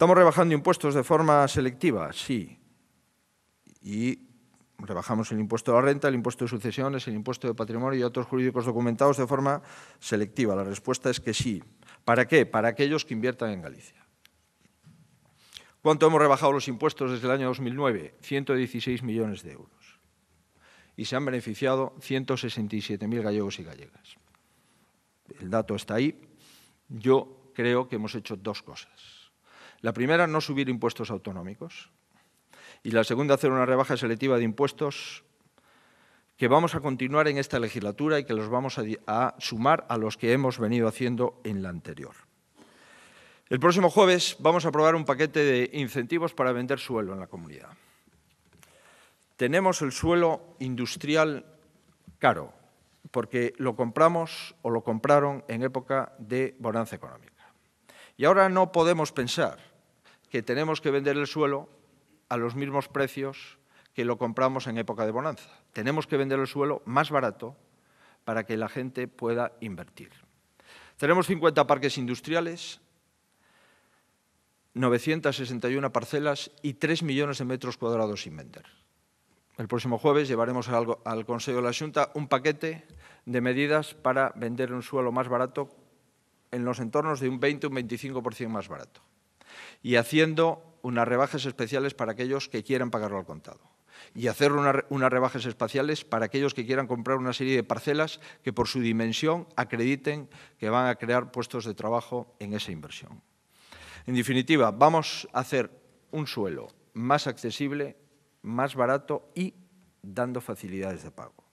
Estamos rebajando impuestos de forma selectiva, sí. Y rebajamos el impuesto de la renta, el impuesto de sucesiones, el impuesto de patrimonio y otros jurídicos documentados de forma selectiva. La respuesta es que sí. ¿Para qué? Para aquellos que inviertan en Galicia. ¿Cuánto hemos rebajado los impuestos desde el año 2009? 116 millones de euros. Y se han beneficiado 167.000 gallegos y gallegas. El dato está ahí. Yo creo que hemos hecho dos cosas. La primera, no subir impuestos autonómicos. Y la segunda, hacer una rebaja selectiva de impuestos que vamos a continuar en esta legislatura y que los vamos a, sumar a los que hemos venido haciendo en la anterior. El próximo jueves vamos a aprobar un paquete de incentivos para vender suelo en la comunidad. Tenemos el suelo industrial caro, porque lo compramos o lo compraron en época de bonanza económica. Y ahora no podemos pensar que tenemos que vender el suelo a los mismos precios que lo compramos en época de bonanza. Tenemos que vender el suelo más barato para que la gente pueda invertir. Tenemos 50 parques industriales, 961 parcelas y 3 millones de metros cuadrados sin vender. El próximo jueves llevaremos al, Consejo de la Junta un paquete de medidas para vender un suelo más barato en los entornos de un 20 un 25% más barato y haciendo unas rebajas especiales para aquellos que quieran pagarlo al contado. Y hacer unas rebajas especiales para aquellos que quieran comprar una serie de parcelas que por su dimensión acrediten que van a crear puestos de trabajo en esa inversión. En definitiva, vamos a hacer un suelo más accesible, más barato y dando facilidades de pago.